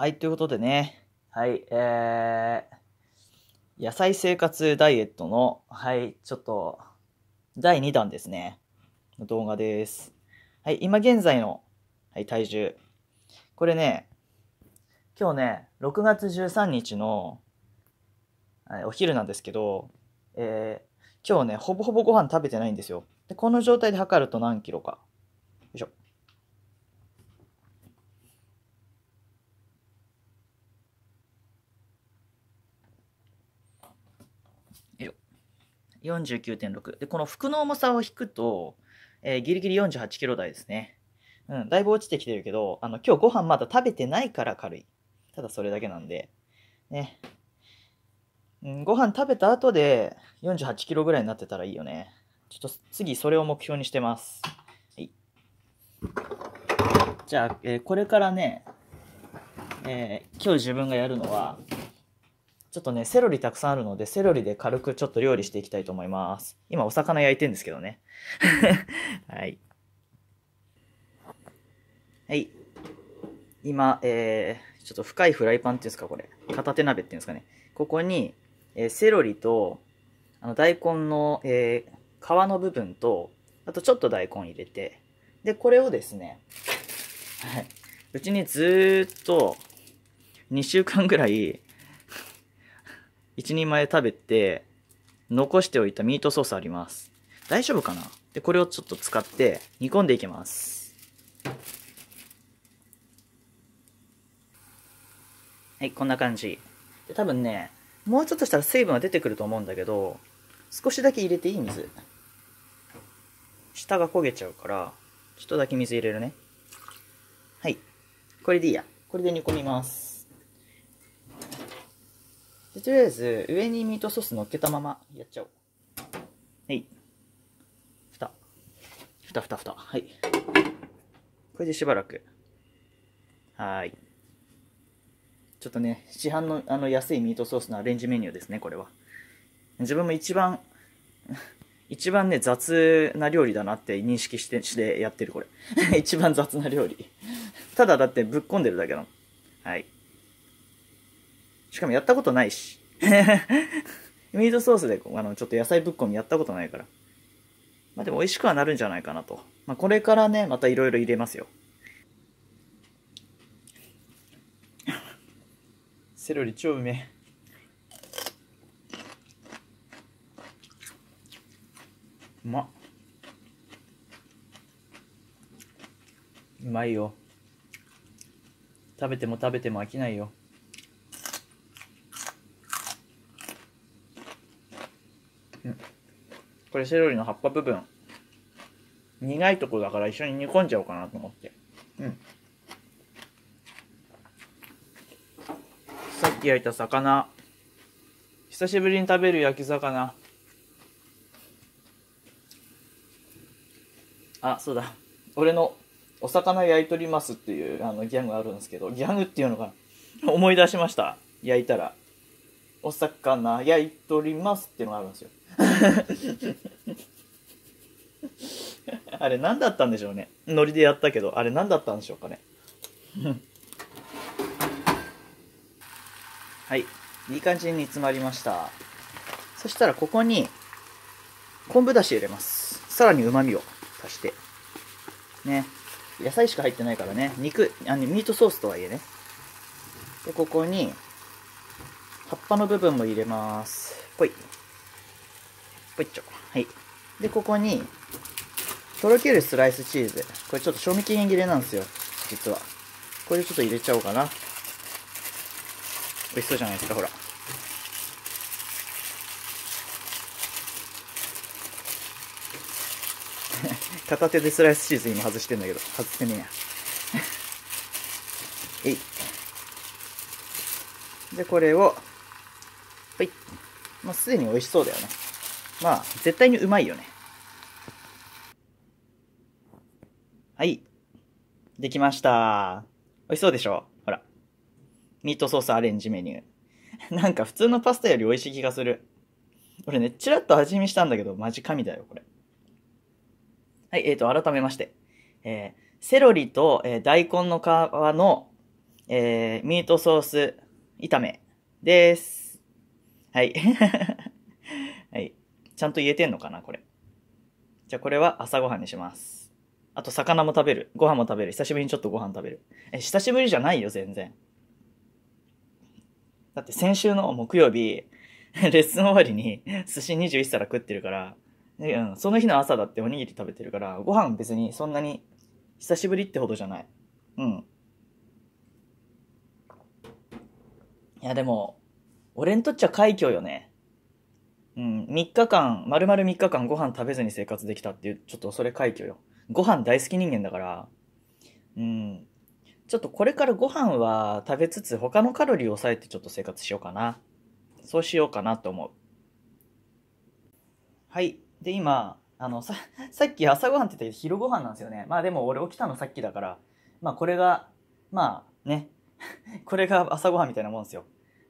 はい、ということでね、はい、えー、野菜生活ダイエットの、はい、ちょっと、第2弾ですね、の動画です。はい、今現在の、はい、体重。これね、今日ね、6月13日の、はい、お昼なんですけど、えー、今日ね、ほぼほぼご飯食べてないんですよ。で、この状態で測ると何キロか。49.6。で、この服の重さを引くと、えー、ギリギリ48キロ台ですね。うん、だいぶ落ちてきてるけど、あの、今日ご飯まだ食べてないから軽い。ただそれだけなんで。ね。うん、ご飯食べた後で48キロぐらいになってたらいいよね。ちょっと次それを目標にしてます。はい。じゃあ、えー、これからね、えー、今日自分がやるのは、ちょっとね、セロリたくさんあるので、セロリで軽くちょっと料理していきたいと思います。今お魚焼いてんですけどね。はい。はい。今、えー、ちょっと深いフライパンっていうんですか、これ。片手鍋っていうんですかね。ここに、えー、セロリと、あの、大根の、えー、皮の部分と、あとちょっと大根入れて、で、これをですね、はい。うちにずーっと、2週間ぐらい、一人前食べて、残しておいたミートソースあります。大丈夫かなで、これをちょっと使って煮込んでいきます。はい、こんな感じ。で多分ね、もうちょっとしたら水分は出てくると思うんだけど、少しだけ入れていい水。下が焦げちゃうから、ちょっとだけ水入れるね。はい。これでいいや。これで煮込みます。とりあえず上にミートソース乗っけたままやっちゃおうはいふたふたふたふたはいこれでしばらくはいちょっとね市販のあの安いミートソースのアレンジメニューですねこれは自分も一番 一番ね雑な料理だなって認識してしてやってるこれ 一番雑な料理ただだってぶっ込んでるだけなのはいしかもやったことないし。ミートソースで、あの、ちょっと野菜ぶっ込みやったことないから。まあでも美味しくはなるんじゃないかなと。まあこれからね、またいろいろ入れますよ。セロリ超うめうまうまいよ食べても食べても飽きないよこれセロリの葉っぱ部分苦いとこだから一緒に煮込んじゃおうかなと思ってうんさっき焼いた魚久しぶりに食べる焼き魚あそうだ俺の「お魚焼いとります」っていうあのギャグあるんですけどギャグっていうのが思い出しました焼いたらお魚焼いとりますっていうのがあるんですよ あれ何だったんでしょうねノリでやったけどあれ何だったんでしょうかね はいいい感じに煮詰まりましたそしたらここに昆布だし入れますさらにうまみを足してね野菜しか入ってないからね肉あのミートソースとはいえねでここに葉っぱの部分も入れます。ぽい。ぽいっちょ。はい。で、ここに、とろけるスライスチーズ。これちょっと賞味期限切れなんですよ。実は。これちょっと入れちゃおうかな。美味しそうじゃないですか、ほら。片手でスライスチーズ今外してんだけど、外してねえや。え い。で、これをはいもうすでに美味しそうだよねまあ絶対にうまいよねはいできました美味しそうでしょほらミートソースアレンジメニュー なんか普通のパスタより美味しい気がする俺ねちらっと味見したんだけどマジ神だよこれはいえっ、ー、と改めましてえー、セロリと、えー、大根の皮の、えー、ミートソース炒めです。はい。はい。ちゃんと言えてんのかな、これ。じゃあこれは朝ごはんにします。あと魚も食べる。ご飯も食べる。久しぶりにちょっとご飯食べる。え、久しぶりじゃないよ、全然。だって先週の木曜日、レッスン終わりに寿司21皿食ってるから、うん、その日の朝だっておにぎり食べてるから、ご飯別にそんなに久しぶりってほどじゃない。うん。いや、でも、俺にとっちゃ快挙よね。うん、3日間、丸々3日間ご飯食べずに生活できたっていう、ちょっとそれ快挙よ。ご飯大好き人間だから、うん、ちょっとこれからご飯は食べつつ他のカロリーを抑えてちょっと生活しようかな。そうしようかなと思う。はい。で、今、あの、さ、さっき朝ごはんって言ったけど昼ごはんなんですよね。まあでも俺起きたのさっきだから、まあこれが、まあね、これが朝ごはんみたいなもんですよ。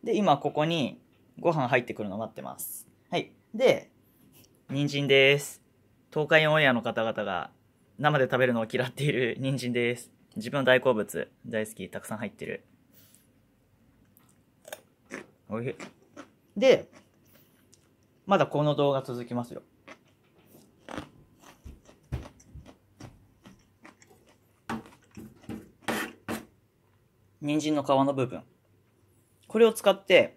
で、今ここにご飯入ってくるの待ってます。はい。で、人参です。東海オンエアの方々が生で食べるのを嫌っている 人参です。自分の大好物、大好き、たくさん入ってる。おいしい。で、まだこの動画続きますよ。人参の皮の部分。これを使って、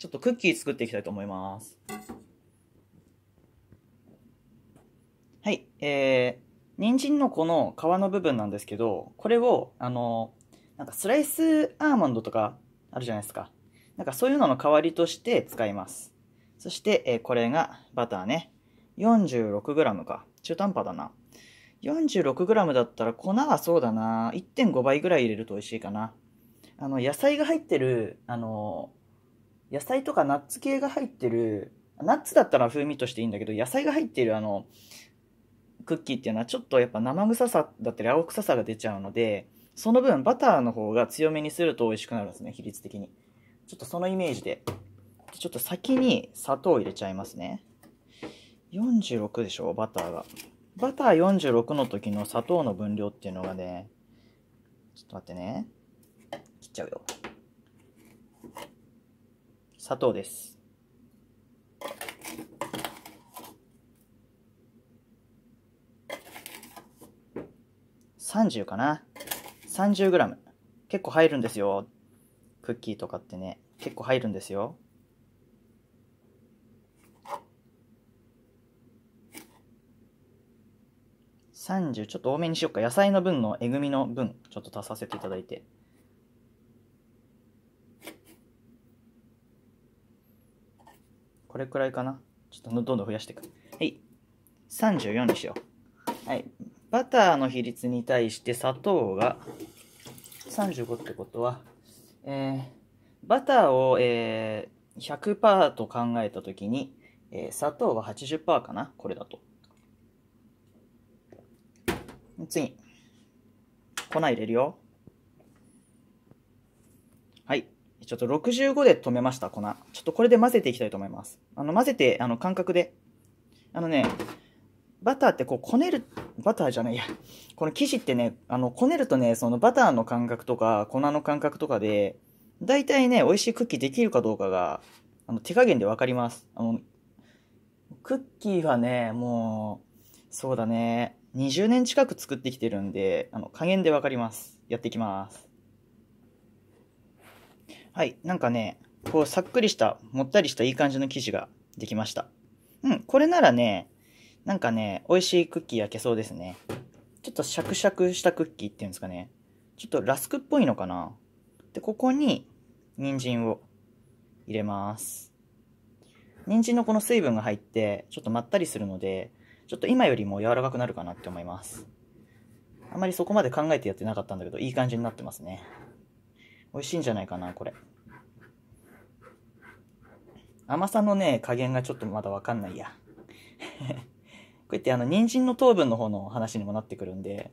ちょっとクッキー作っていきたいと思います。はい、えー、人参のこの皮の部分なんですけど、これを、あの、なんかスライスアーモンドとかあるじゃないですか。なんかそういうのの代わりとして使います。そして、えー、これがバターね。46g か。中途半端だな。46g だったら粉はそうだな。1.5倍ぐらい入れると美味しいかな。あの、野菜が入ってる、あの、野菜とかナッツ系が入ってる、ナッツだったら風味としていいんだけど、野菜が入ってるあの、クッキーっていうのはちょっとやっぱ生臭さだったり青臭さが出ちゃうので、その分バターの方が強めにすると美味しくなるんですね、比率的に。ちょっとそのイメージで。ちょっと先に砂糖を入れちゃいますね。46でしょ、バターが。バター46の時の砂糖の分量っていうのがね、ちょっと待ってね。ちゃうよ。砂糖です。30かな 30g 結構入るんですよクッキーとかってね結構入るんですよ30ちょっと多めにしようか野菜の分のえぐみの分ちょっと足させていただいてこれくらいかな。ちょっとどんどん増やしていく。はい。34にしよう。はい。バターの比率に対して砂糖が35ってことは、えー、バターを、えー、100%と考えたときに、えー、砂糖は80%かなこれだと。次。粉入れるよ。ちょっと65で止めました、粉。ちょっとこれで混ぜていきたいと思います。あの、混ぜて、あの、感覚で。あのね、バターってこう、こねる、バターじゃないや。この生地ってね、あの、こねるとね、そのバターの感覚とか、粉の感覚とかで、大体ね、美味しいクッキーできるかどうかが、あの、手加減でわかります。あの、クッキーはね、もう、そうだね、20年近く作ってきてるんで、あの、加減でわかります。やっていきます。はい。なんかね、こう、さっくりした、もったりしたいい感じの生地ができました。うん、これならね、なんかね、美味しいクッキー焼けそうですね。ちょっとシャクシャクしたクッキーっていうんですかね。ちょっとラスクっぽいのかなで、ここに、人参を入れます。人参のこの水分が入って、ちょっとまったりするので、ちょっと今よりも柔らかくなるかなって思います。あまりそこまで考えてやってなかったんだけど、いい感じになってますね。美味しいんじゃないかな、これ。甘さのね、加減がちょっとまだわかんないや。こうやってあの、人参の糖分の方の話にもなってくるんで。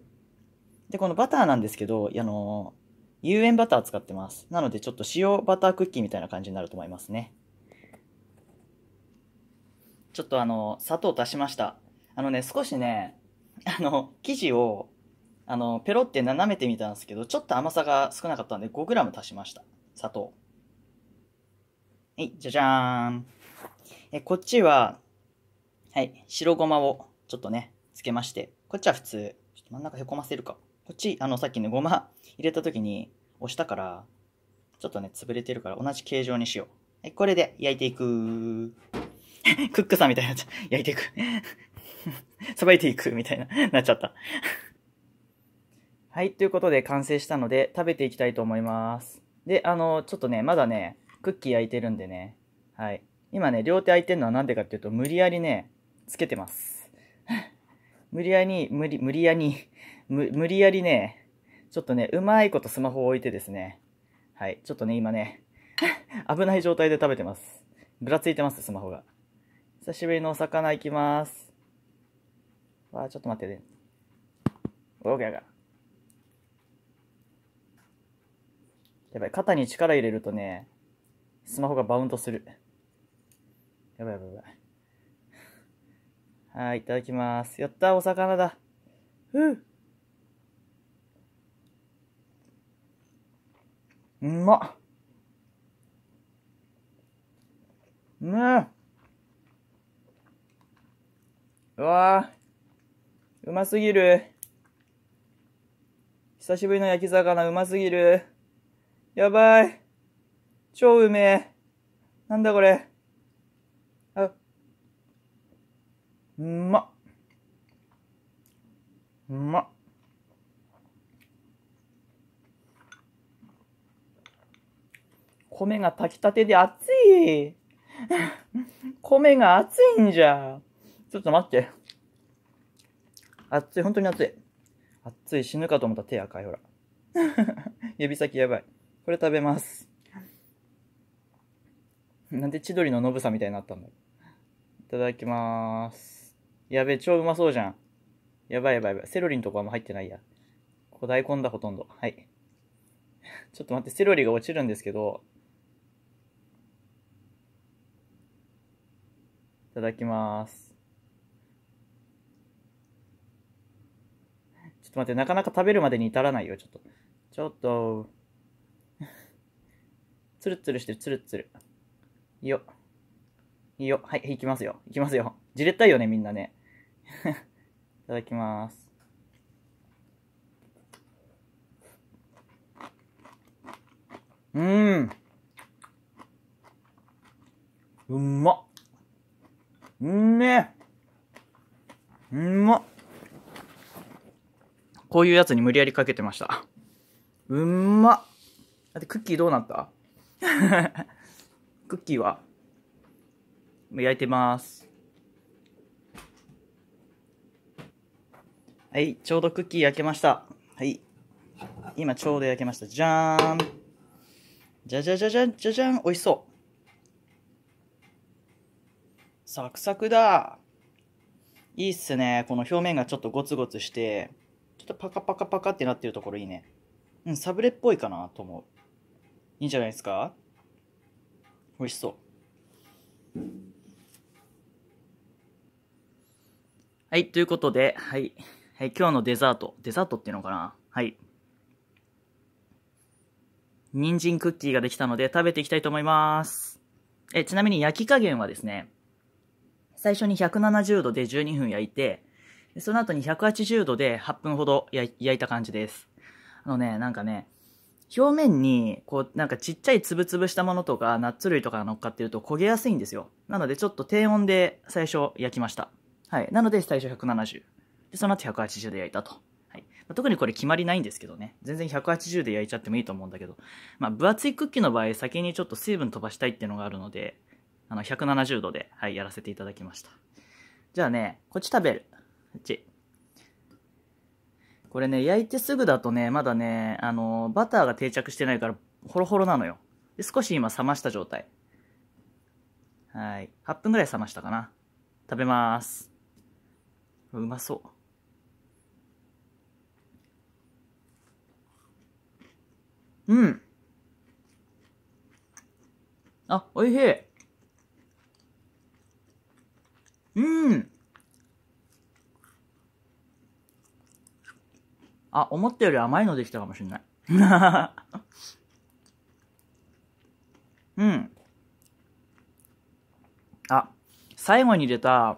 で、このバターなんですけど、あの、有塩バター使ってます。なのでちょっと塩バタークッキーみたいな感じになると思いますね。ちょっとあの、砂糖足しました。あのね、少しね、あの、生地をあの、ペロって斜めてみたんですけど、ちょっと甘さが少なかったんで 5g 足しました。砂糖。はい、じゃじゃーん。え、こっちは、はい、白ごまをちょっとね、つけまして、こっちは普通、ちょっと真ん中へこませるか。こっち、あの、さっきね、ごま入れた時に押したから、ちょっとね、潰れてるから同じ形状にしよう。はい、これで焼いていく クックさんみたいになっちゃた。焼いていく さばいていくみたいな、なっちゃったはい、ということで完成したので食べていきたいと思います。で、あの、ちょっとね、まだね、クッキー焼いてるんでね、はい。今ね、両手空いてるのはなんでかっていうと、無理やりね、つけてます。無理やり無理、無理やりに、無理やりね、ちょっとね、うまいことスマホを置いてですね、はい、ちょっとね、今ね、危ない状態で食べてます。ぐらついてます、スマホが。久しぶりのお魚いきます。わあ、ちょっと待ってね。OK が。やばい、肩に力入れるとね、スマホがバウンドする。やばいやばいやばい。はい、いただきます。やったお魚だ。ふう。うまっ。うん。うわうますぎる。久しぶりの焼き魚うますぎる。やばい。超うめえ。なんだこれ。あ、うまうま米が炊きたてで熱い。米が熱いんじゃ。ちょっと待って。熱い、本当に熱い。熱い、死ぬかと思った手赤い、ほら。指先やばい。これ食べます。なんで千鳥のノブさみたいになったんだいただきまーす。やべえ、超うまそうじゃん。やばいやばいやばい。セロリのとこはもう入ってないや。ここ大根だ、ほとんど。はい。ちょっと待って、セロリが落ちるんですけど。いただきまーす。ちょっと待って、なかなか食べるまでに至らないよ、ちょっと。ちょっと。ツルツルしてる、ツルツル。いいよ。いいよ。はい、いきますよ。いきますよ。じれったいよね、みんなね。いただきます。うーん。うん、まっ。うんね。うんまっ。こういうやつに無理やりかけてました。うんまっ。だってクッキーどうなった クッキーは焼いてます。はい、ちょうどクッキー焼けました。はい。今ちょうど焼けました。じゃーん。じゃじゃじゃじゃん、じゃじゃん。美味しそう。サクサクだ。いいっすね。この表面がちょっとゴツゴツして、ちょっとパカパカパカってなってるところいいね。うん、サブレっぽいかなと思う。いいんじゃないですか美味しそう。はい、ということで、はい。はい、今日のデザート。デザートっていうのかなはい。人参クッキーができたので食べていきたいと思います。え、ちなみに焼き加減はですね、最初に170度で12分焼いて、その後に180度で8分ほど焼いた感じです。あのね、なんかね、表面に、こう、なんかちっちゃいつぶつぶしたものとか、ナッツ類とかが乗っかってると焦げやすいんですよ。なのでちょっと低温で最初焼きました。はい。なので最初170。で、その後180で焼いたと。はい。まあ、特にこれ決まりないんですけどね。全然180で焼いちゃってもいいと思うんだけど。まあ、分厚いクッキーの場合、先にちょっと水分飛ばしたいっていうのがあるので、あの、170度で、はい、やらせていただきました。じゃあね、こっち食べる。こっち。これね、焼いてすぐだとね、まだね、あの、バターが定着してないから、ほろほろなのよ。で、少し今冷ました状態。はい。8分ぐらい冷ましたかな。食べます。うまそう。うん。あ、おいしい。うん。あ、思ったより甘いのできたかもしれない。うん。あ、最後に入れた、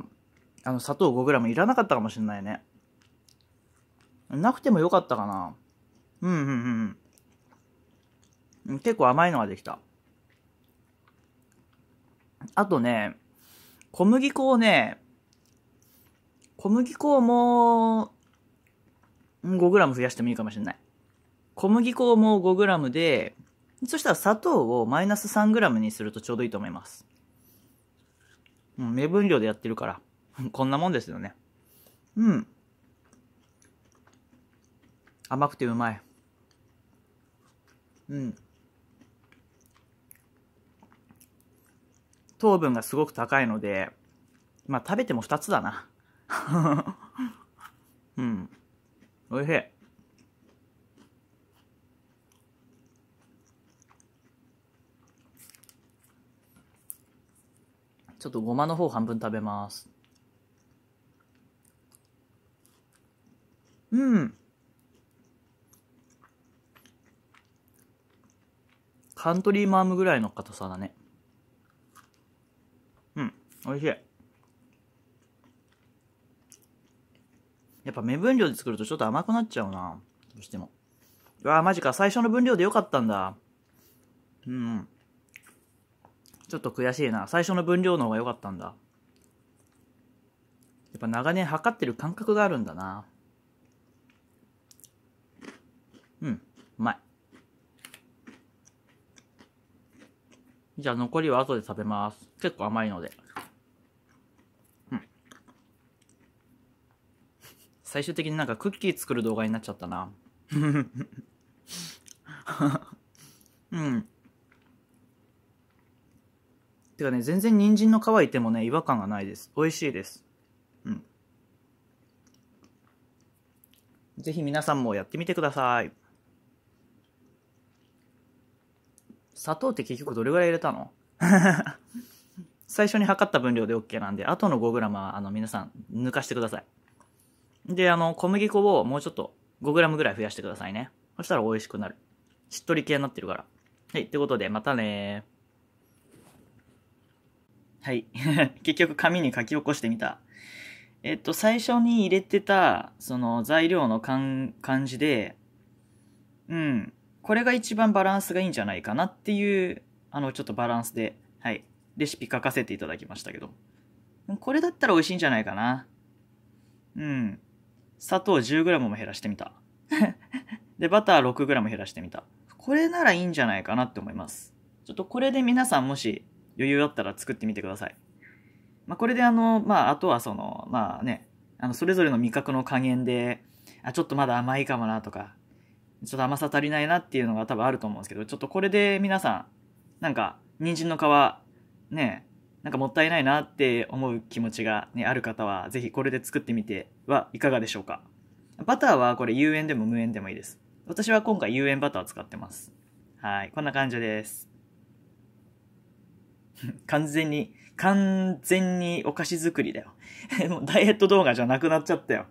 あの、砂糖 5g いらなかったかもしれないね。なくてもよかったかな。うんうんうん。結構甘いのができた。あとね、小麦粉をね、小麦粉も 5g 増やしてもいいかもしれない。小麦粉も 5g で、そしたら砂糖をマイナス 3g にするとちょうどいいと思います。うん、目分量でやってるから。こんなもんですよね。うん。甘くてうまい。うん。糖分がすごく高いので、まあ食べても2つだな。うん。おいしいちょっとごまの方半分食べますうんカントリーマームぐらいの硬さだねうんおいしいやっぱ目分量で作るとちょっと甘くなっちゃうな。どうしても。うわぁ、マジか。最初の分量でよかったんだ。うん。ちょっと悔しいな。最初の分量の方が良かったんだ。やっぱ長年測ってる感覚があるんだな。うん、うまい。じゃあ残りは後で食べます。結構甘いので。最終的になんかクッキー作る動画になっちゃったな。うん。てかね、全然人参の皮いてもね、違和感がないです。美味しいです。うん。ぜひ皆さんもやってみてください。砂糖って結局どれぐらい入れたの 最初に測った分量で OK なんで、あとの 5g はあの皆さん抜かしてください。で、あの、小麦粉をもうちょっと 5g ぐらい増やしてくださいね。そしたら美味しくなる。しっとり系になってるから。はい、ってことで、またねはい。結局紙に書き起こしてみた。えっと、最初に入れてた、その材料の感じで、うん。これが一番バランスがいいんじゃないかなっていう、あの、ちょっとバランスで、はい。レシピ書かせていただきましたけど。これだったら美味しいんじゃないかな。うん。砂糖 10g も減らしてみた。で、バター 6g 減らしてみた。これならいいんじゃないかなって思います。ちょっとこれで皆さんもし余裕あったら作ってみてください。まあ、これであの、まあ、あとはその、まあね、あの、それぞれの味覚の加減で、あ、ちょっとまだ甘いかもなとか、ちょっと甘さ足りないなっていうのが多分あると思うんですけど、ちょっとこれで皆さん、なんか、人参の皮、ね、なんかもったいないなって思う気持ちが、ね、ある方は、ぜひこれで作ってみてはいかがでしょうか。バターはこれ有塩でも無塩でもいいです。私は今回有塩バターを使ってます。はい、こんな感じです。完全に、完全にお菓子作りだよ。もうダイエット動画じゃなくなっちゃったよ。